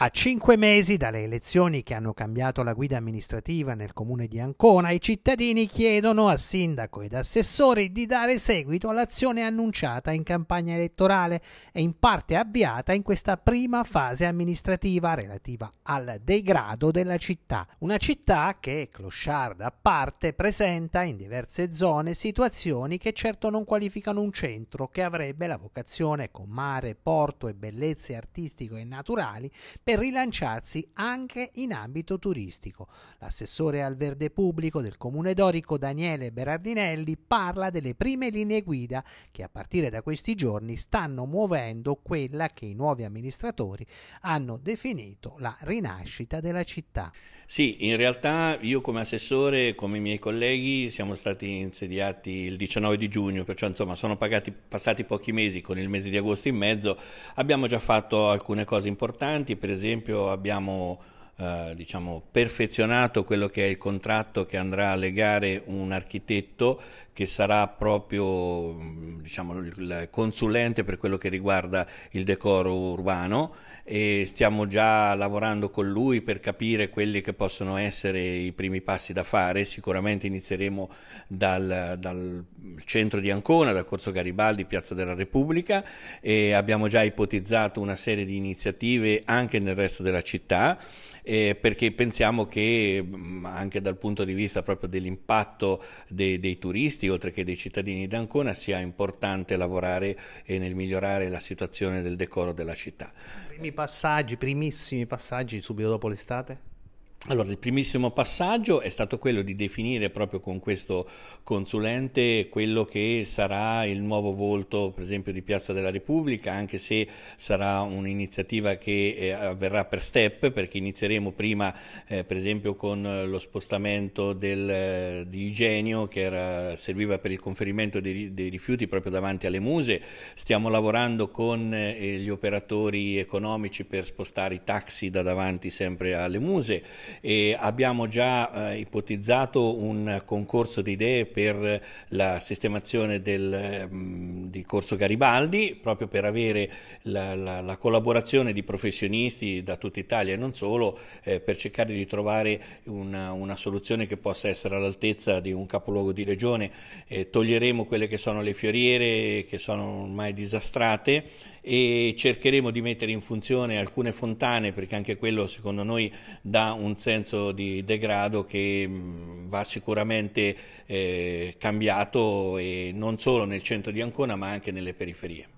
A cinque mesi dalle elezioni che hanno cambiato la guida amministrativa nel comune di Ancona, i cittadini chiedono a sindaco ed assessori di dare seguito all'azione annunciata in campagna elettorale e in parte avviata in questa prima fase amministrativa relativa al degrado della città. Una città che, clochard a parte, presenta in diverse zone situazioni che certo non qualificano un centro che avrebbe la vocazione, con mare, porto e bellezze artistiche e naturali, per rilanciarsi anche in ambito turistico. L'assessore al verde pubblico del Comune d'Orico Daniele Berardinelli parla delle prime linee guida che a partire da questi giorni stanno muovendo quella che i nuovi amministratori hanno definito la rinascita della città. Sì, in realtà io come assessore, come i miei colleghi, siamo stati insediati il 19 di giugno, perciò insomma sono pagati, passati pochi mesi, con il mese di agosto in mezzo abbiamo già fatto alcune cose importanti, per esempio abbiamo eh, diciamo, perfezionato quello che è il contratto che andrà a legare un architetto che sarà proprio mm, diciamo, il consulente per quello che riguarda il decoro urbano e stiamo già lavorando con lui per capire quelli che possono essere i primi passi da fare. Sicuramente inizieremo dal, dal centro di Ancona, dal Corso Garibaldi, Piazza della Repubblica e abbiamo già ipotizzato una serie di iniziative anche nel resto della città eh, perché pensiamo che mm, anche dal punto di vista proprio dell'impatto dei, dei turisti, oltre che dei cittadini di Ancona, sia importante lavorare nel migliorare la situazione del decoro della città. I Primi passaggi, primissimi passaggi subito dopo l'estate? Allora, il primissimo passaggio è stato quello di definire proprio con questo consulente quello che sarà il nuovo volto, per esempio, di Piazza della Repubblica, anche se sarà un'iniziativa che eh, avverrà per step, perché inizieremo prima, eh, per esempio, con lo spostamento del, eh, di Igenio, che era, serviva per il conferimento dei, dei, rifiuti proprio davanti alle muse. Stiamo lavorando con eh, gli operatori economici per spostare i taxi da davanti sempre alle muse e abbiamo già eh, ipotizzato un concorso di idee per la sistemazione del, mh, mm, di Corso Garibaldi, proprio per avere la, la, la, collaborazione di professionisti da tutta Italia e non solo, eh, per cercare di trovare una, una, soluzione che possa essere all'altezza di un capoluogo di regione. Eh, toglieremo quelle che sono le fioriere, che sono ormai disastrate, e cercheremo di mettere in funzione alcune fontane, perché anche quello secondo noi dà un senso di degrado che... Mh, mm, va sicuramente eh, cambiato non solo nel centro di Ancona ma anche nelle periferie.